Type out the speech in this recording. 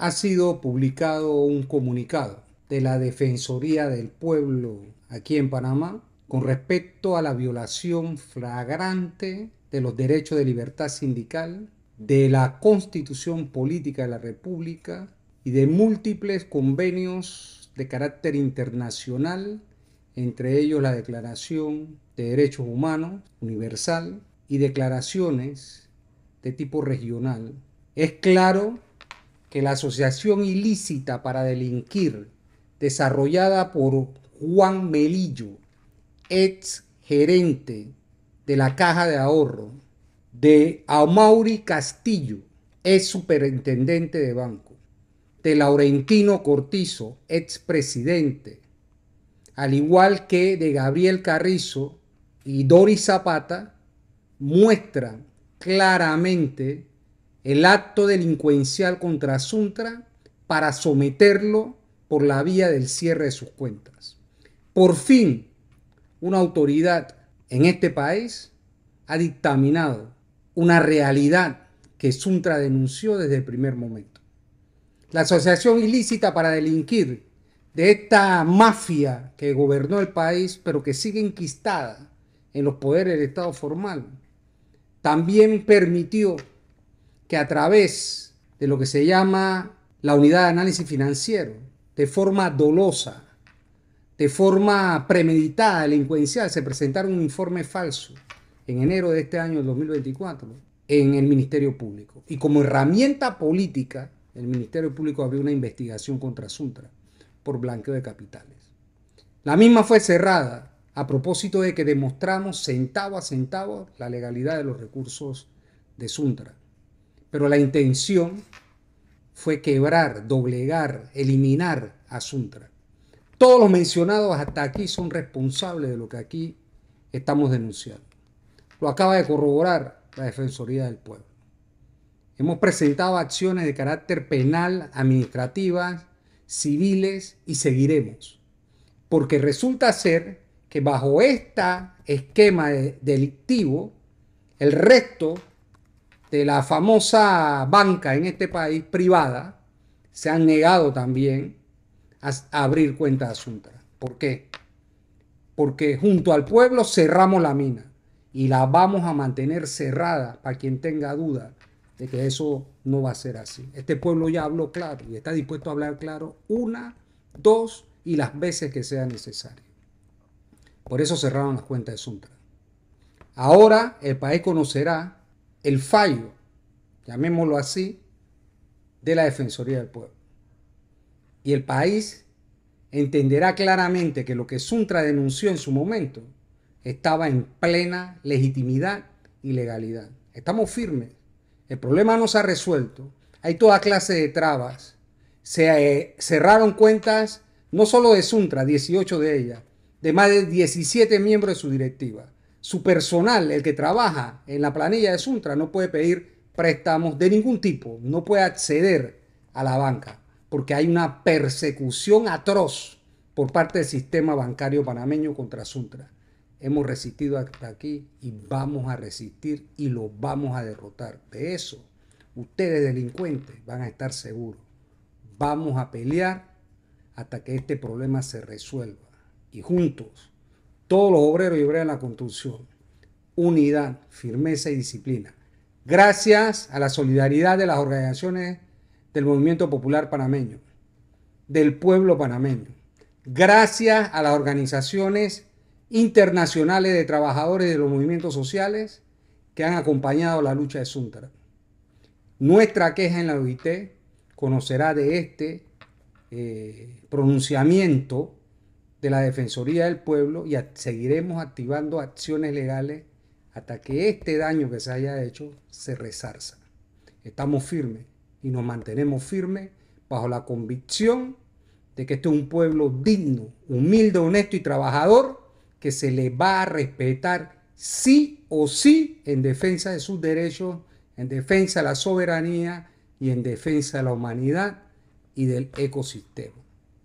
ha sido publicado un comunicado de la Defensoría del Pueblo aquí en Panamá con respecto a la violación flagrante de los derechos de libertad sindical, de la constitución política de la República y de múltiples convenios de carácter internacional, entre ellos la Declaración de Derechos Humanos Universal y declaraciones de tipo regional. Es claro que la asociación ilícita para delinquir, desarrollada por Juan Melillo, ex gerente de la Caja de Ahorro, de Amauri Castillo, ex superintendente de banco, de Laurentino Cortizo, ex presidente, al igual que de Gabriel Carrizo y Doris Zapata, muestran claramente el acto delincuencial contra Suntra para someterlo por la vía del cierre de sus cuentas. Por fin, una autoridad en este país ha dictaminado una realidad que Suntra denunció desde el primer momento. La asociación ilícita para delinquir de esta mafia que gobernó el país, pero que sigue enquistada en los poderes del Estado formal, también permitió que a través de lo que se llama la unidad de análisis financiero, de forma dolosa, de forma premeditada, delincuencial, se presentaron un informe falso en enero de este año, 2024, en el Ministerio Público. Y como herramienta política, el Ministerio Público abrió una investigación contra Suntra por blanqueo de capitales. La misma fue cerrada a propósito de que demostramos centavo a centavo la legalidad de los recursos de Suntra. Pero la intención fue quebrar, doblegar, eliminar a Suntra. Todos los mencionados hasta aquí son responsables de lo que aquí estamos denunciando. Lo acaba de corroborar la Defensoría del Pueblo. Hemos presentado acciones de carácter penal, administrativas, civiles y seguiremos. Porque resulta ser que bajo este esquema delictivo, el resto de la famosa banca en este país privada se han negado también a, abrir cuentas de Asunta. ¿Por qué? Porque junto al pueblo cerramos la mina y la vamos a mantener cerrada para quien tenga duda de que eso no va a ser así. Este pueblo ya habló claro y está dispuesto a hablar claro una, dos y las veces que sea necesario. Por eso cerraron las cuentas de Suntra. Ahora el país conocerá el fallo, llamémoslo así, de la Defensoría del Pueblo. Y el país entenderá claramente que lo que Suntra denunció en su momento estaba en plena legitimidad y legalidad. Estamos firmes. El problema no se ha resuelto. Hay toda clase de trabas. Se eh, cerraron cuentas, no solo de Suntra, 18 de ellas, de más de 17 miembros de su directiva su personal, el que trabaja en la planilla de Suntra, no puede pedir préstamos de ningún tipo, no puede acceder a la banca, porque hay una persecución atroz por parte del sistema bancario panameño contra Suntra. Hemos resistido hasta aquí y vamos a resistir y lo vamos a derrotar. De eso, ustedes delincuentes van a estar seguros. Vamos a pelear hasta que este problema se resuelva y juntos todos los obreros y obreras en la construcción. Unidad, firmeza y disciplina. Gracias a la solidaridad de las organizaciones del movimiento popular panameño, del pueblo panameño. Gracias a las organizaciones internacionales de trabajadores de los movimientos sociales que han acompañado la lucha de Suntra. Nuestra queja en la OIT conocerá de este eh, pronunciamiento de la Defensoría del Pueblo y seguiremos activando acciones legales hasta que este daño que se haya hecho se resarza. Estamos firmes y nos mantenemos firmes bajo la convicción de que este es un pueblo digno, humilde, honesto y trabajador que se le va a respetar sí o sí en defensa de sus derechos, en defensa de la soberanía y en defensa de la humanidad y del ecosistema.